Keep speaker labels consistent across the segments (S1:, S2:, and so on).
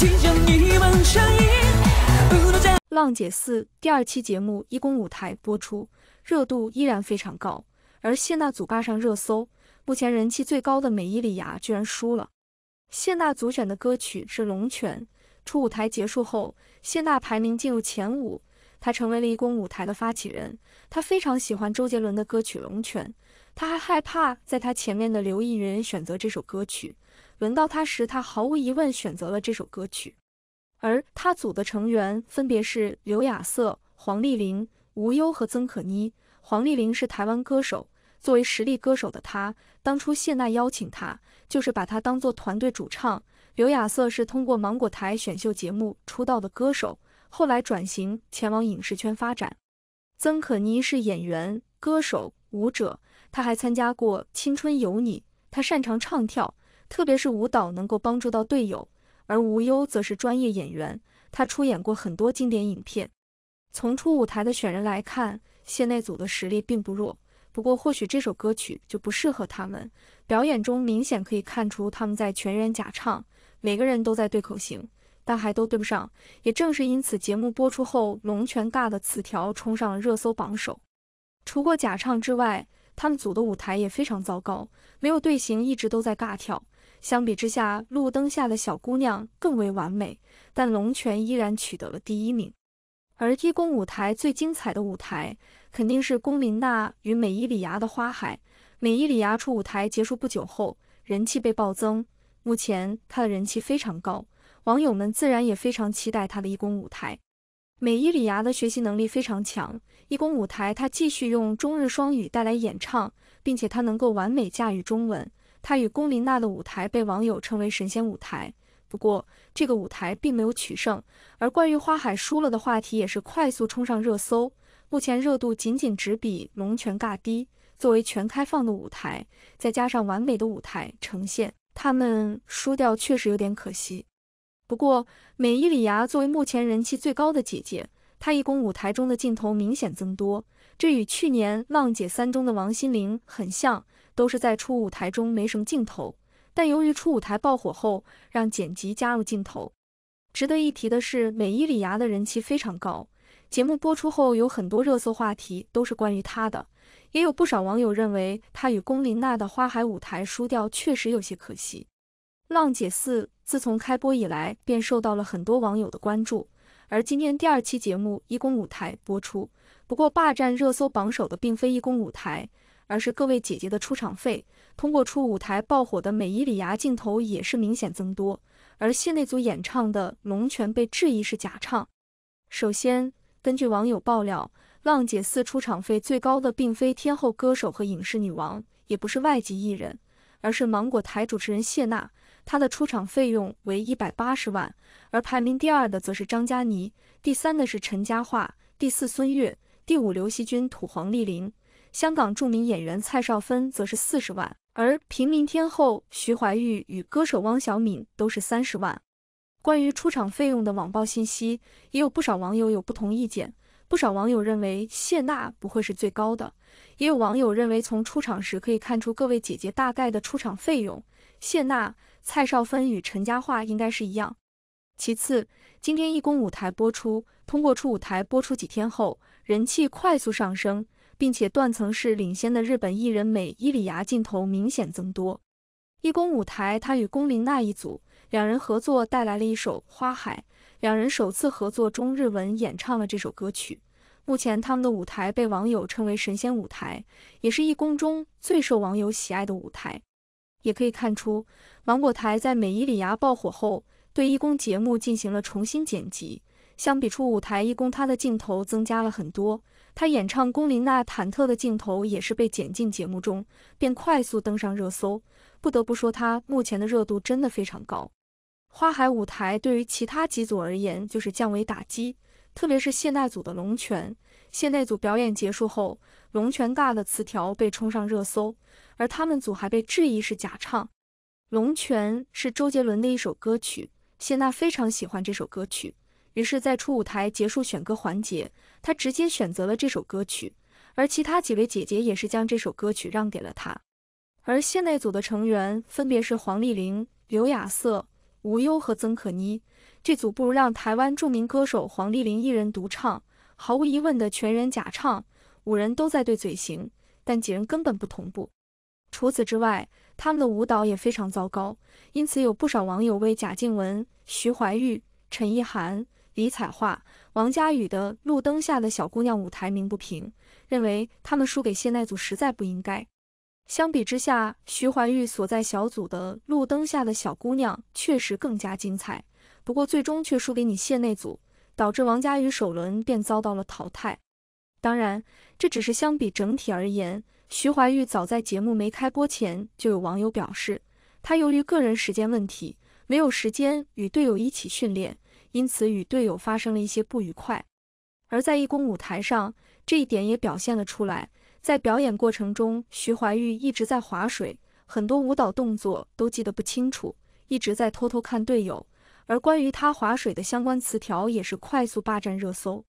S1: 《浪姐四》第二期节目一公舞台播出，热度依然非常高。而谢娜组霸上热搜，目前人气最高的美依礼芽居然输了。谢娜组选的歌曲是《龙拳》。初舞台结束后，谢娜排名进入前五，她成为了一公舞台的发起人。她非常喜欢周杰伦的歌曲《龙拳》，她还害怕在她前面的刘逸云选择这首歌曲。轮到他时，他毫无疑问选择了这首歌曲。而他组的成员分别是刘雅瑟、黄丽玲、吴优和曾可妮。黄丽玲是台湾歌手，作为实力歌手的她，当初谢娜邀请她就是把她当做团队主唱。刘雅瑟是通过芒果台选秀节目出道的歌手，后来转型前往影视圈发展。曾可妮是演员、歌手、舞者，她还参加过《青春有你》，她擅长唱跳。特别是舞蹈能够帮助到队友，而吴优则是专业演员，他出演过很多经典影片。从出舞台的选人来看，谢内组的实力并不弱，不过或许这首歌曲就不适合他们。表演中明显可以看出他们在全员假唱，每个人都在对口型，但还都对不上。也正是因此，节目播出后，龙泉尬的词条冲上了热搜榜首。除过假唱之外，他们组的舞台也非常糟糕，没有队形，一直都在尬跳。相比之下，《路灯下的小姑娘》更为完美，但龙泉依然取得了第一名。而一公舞台最精彩的舞台肯定是龚琳娜与美伊里芽的花海。美伊里芽出舞台结束不久后，人气被暴增，目前她的人气非常高，网友们自然也非常期待她的一公舞台。美伊里芽的学习能力非常强，一公舞台她继续用中日双语带来演唱，并且她能够完美驾驭中文。他与龚琳娜的舞台被网友称为神仙舞台，不过这个舞台并没有取胜，而关于花海输了的话题也是快速冲上热搜，目前热度仅仅只比龙泉尬低。作为全开放的舞台，再加上完美的舞台呈现，他们输掉确实有点可惜。不过美依礼芽作为目前人气最高的姐姐。他一公舞台中的镜头明显增多，这与去年《浪姐三》中的王心凌很像，都是在初舞台中没什么镜头，但由于初舞台爆火后，让剪辑加入镜头。值得一提的是，美依礼芽的人气非常高，节目播出后有很多热搜话题都是关于她的，也有不少网友认为她与龚琳娜的花海舞台输掉确实有些可惜。《浪姐四》自从开播以来便受到了很多网友的关注。而今天第二期节目《一公舞台》播出，不过霸占热搜榜首的并非《一公舞台》，而是各位姐姐的出场费。通过出舞台爆火的美依礼芽镜头也是明显增多，而谢娜组演唱的《龙拳》被质疑是假唱。首先，根据网友爆料，浪姐四出场费最高的并非天后歌手和影视女王，也不是外籍艺人，而是芒果台主持人谢娜。她的出场费用为一百八十万，而排名第二的则是张嘉倪，第三的是陈嘉桦，第四孙悦，第五刘惜君，土黄丽玲，香港著名演员蔡少芬则是四十万，而平民天后徐怀钰与歌手汪小敏都是三十万。关于出场费用的网曝信息，也有不少网友有不同意见，不少网友认为谢娜不会是最高的，也有网友认为从出场时可以看出各位姐姐大概的出场费用，谢娜。蔡少芬与陈嘉桦应该是一样。其次，今天义工舞台播出，通过初舞台播出几天后，人气快速上升，并且断层式领先的日本艺人美伊里亚镜头明显增多。义工舞台，她与龚琳娜一组，两人合作带来了一首《花海》，两人首次合作中日文演唱了这首歌曲。目前他们的舞台被网友称为“神仙舞台”，也是义工中最受网友喜爱的舞台。也可以看出，芒果台在美伊里芽爆火后，对义工节目进行了重新剪辑。相比初舞台义工，她的镜头增加了很多。她演唱龚琳娜忐忑的镜头也是被剪进节目中，便快速登上热搜。不得不说，她目前的热度真的非常高。花海舞台对于其他几组而言就是降维打击，特别是谢娜组的龙拳。谢娜组表演结束后，龙拳大的词条被冲上热搜。而他们组还被质疑是假唱，《龙泉》是周杰伦的一首歌曲，谢娜非常喜欢这首歌曲，于是，在初舞台结束选歌环节，她直接选择了这首歌曲。而其他几位姐姐也是将这首歌曲让给了她。而谢代组的成员分别是黄丽玲、刘雅瑟、吴优和曾可妮。这组不如让台湾著名歌手黄丽玲一人独唱，毫无疑问的全员假唱，五人都在对嘴型，但几人根本不同步。除此之外，他们的舞蹈也非常糟糕，因此有不少网友为贾静雯、徐怀钰、陈意涵、李彩桦、王佳宇的《路灯下的小姑娘》舞台鸣不平，认为他们输给谢娜组实在不应该。相比之下，徐怀钰所在小组的《路灯下的小姑娘》确实更加精彩，不过最终却输给你谢娜组，导致王佳宇首轮便遭到了淘汰。当然，这只是相比整体而言。徐怀钰早在节目没开播前，就有网友表示，他由于个人时间问题，没有时间与队友一起训练，因此与队友发生了一些不愉快。而在义工舞台上，这一点也表现了出来。在表演过程中，徐怀钰一直在划水，很多舞蹈动作都记得不清楚，一直在偷偷看队友。而关于他划水的相关词条也是快速霸占热搜。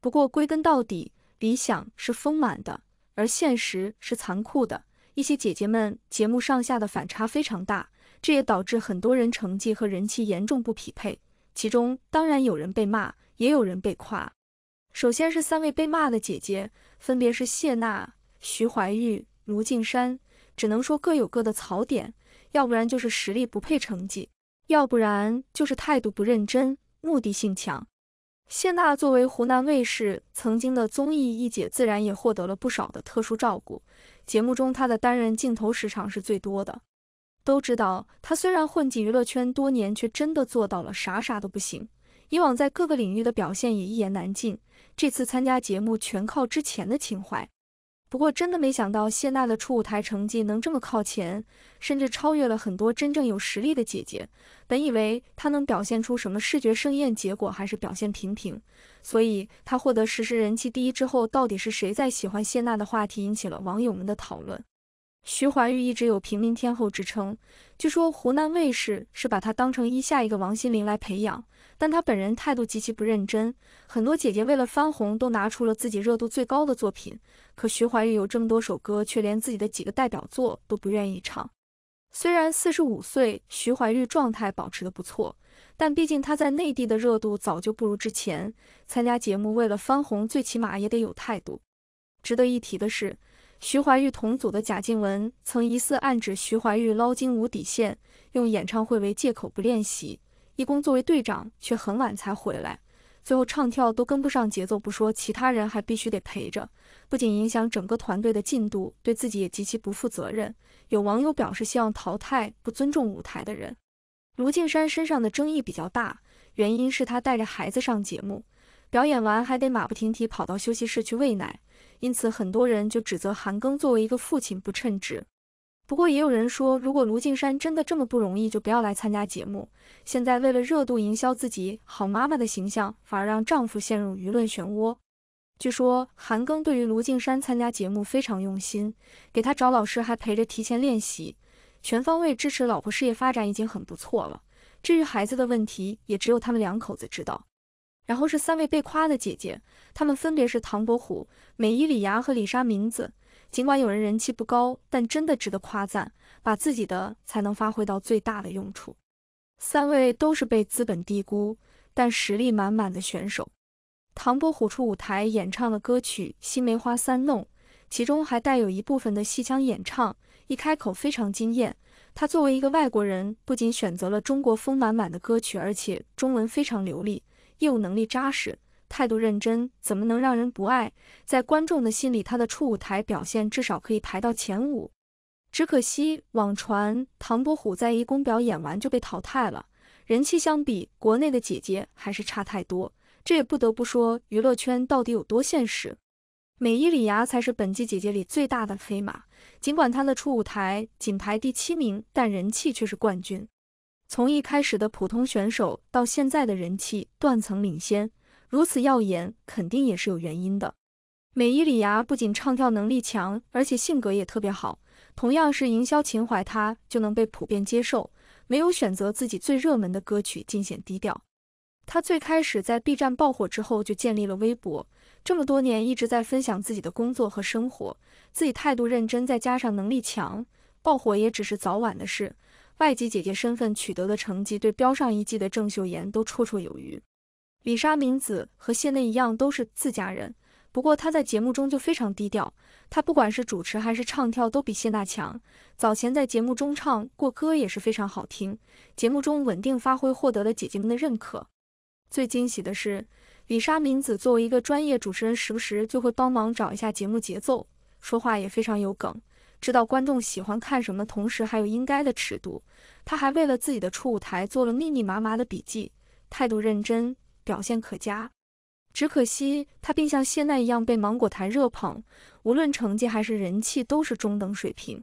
S1: 不过归根到底，理想是丰满的。而现实是残酷的，一些姐姐们节目上下的反差非常大，这也导致很多人成绩和人气严重不匹配。其中当然有人被骂，也有人被夸。首先是三位被骂的姐姐，分别是谢娜、徐怀钰、卢靖姗，只能说各有各的槽点，要不然就是实力不配成绩，要不然就是态度不认真、目的性强。谢娜作为湖南卫视曾经的综艺一姐，自然也获得了不少的特殊照顾。节目中，她的单人镜头时长是最多的。都知道，她虽然混迹娱乐圈多年，却真的做到了啥啥都不行。以往在各个领域的表现也一言难尽。这次参加节目，全靠之前的情怀。不过，真的没想到谢娜的初舞台成绩能这么靠前，甚至超越了很多真正有实力的姐姐。本以为她能表现出什么视觉盛宴，结果还是表现平平。所以，她获得实时人气第一之后，到底是谁在喜欢谢娜的话题引起了网友们的讨论？徐怀钰一直有平民天后之称，据说湖南卫视是把她当成一下一个王心凌来培养，但她本人态度极其不认真。很多姐姐为了翻红，都拿出了自己热度最高的作品，可徐怀钰有这么多首歌，却连自己的几个代表作都不愿意唱。虽然四十五岁，徐怀钰状态保持得不错，但毕竟她在内地的热度早就不如之前。参加节目为了翻红，最起码也得有态度。值得一提的是。徐怀钰同组的贾静雯曾疑似暗指徐怀钰捞金无底线，用演唱会为借口不练习。义工作为队长却很晚才回来，最后唱跳都跟不上节奏不说，其他人还必须得陪着，不仅影响整个团队的进度，对自己也极其不负责任。有网友表示希望淘汰不尊重舞台的人。卢靖姗身上的争议比较大，原因是她带着孩子上节目，表演完还得马不停蹄跑到休息室去喂奶。因此，很多人就指责韩庚作为一个父亲不称职。不过，也有人说，如果卢靖山真的这么不容易，就不要来参加节目。现在为了热度营销自己好妈妈的形象，反而让丈夫陷入舆论漩涡。据说，韩庚对于卢靖山参加节目非常用心，给他找老师，还陪着提前练习，全方位支持老婆事业发展已经很不错了。至于孩子的问题，也只有他们两口子知道。然后是三位被夸的姐姐，她们分别是唐伯虎、美依里牙和李莎明子。尽管有人人气不高，但真的值得夸赞，把自己的才能发挥到最大的用处。三位都是被资本低估，但实力满满的选手。唐伯虎出舞台演唱了歌曲《西梅花三弄》，其中还带有一部分的戏腔演唱，一开口非常惊艳。他作为一个外国人，不仅选择了中国风满满的歌曲，而且中文非常流利。业务能力扎实，态度认真，怎么能让人不爱？在观众的心里，他的初舞台表现至少可以排到前五。只可惜网传唐伯虎在一公表演完就被淘汰了，人气相比国内的姐姐还是差太多。这也不得不说娱乐圈到底有多现实。美依里芽才是本季姐姐里最大的黑马，尽管她的初舞台仅排第七名，但人气却是冠军。从一开始的普通选手，到现在的人气断层领先，如此耀眼，肯定也是有原因的。美依礼芽不仅唱跳能力强，而且性格也特别好。同样是营销情怀，她就能被普遍接受。没有选择自己最热门的歌曲，尽显低调。她最开始在 B 站爆火之后，就建立了微博，这么多年一直在分享自己的工作和生活。自己态度认真，再加上能力强，爆火也只是早晚的事。外籍姐姐身份取得的成绩，对标上一季的郑秀妍都绰绰有余。李莎敏子和谢娜一样都是自家人，不过她在节目中就非常低调。她不管是主持还是唱跳，都比谢娜强。早前在节目中唱过歌也是非常好听，节目中稳定发挥，获得了姐姐们的认可。最惊喜的是，李莎敏子作为一个专业主持人，时不时就会帮忙找一下节目节奏，说话也非常有梗。知道观众喜欢看什么，同时还有应该的尺度。他还为了自己的初舞台做了密密麻麻的笔记，态度认真，表现可嘉。只可惜他并像谢娜一样被芒果台热捧，无论成绩还是人气都是中等水平。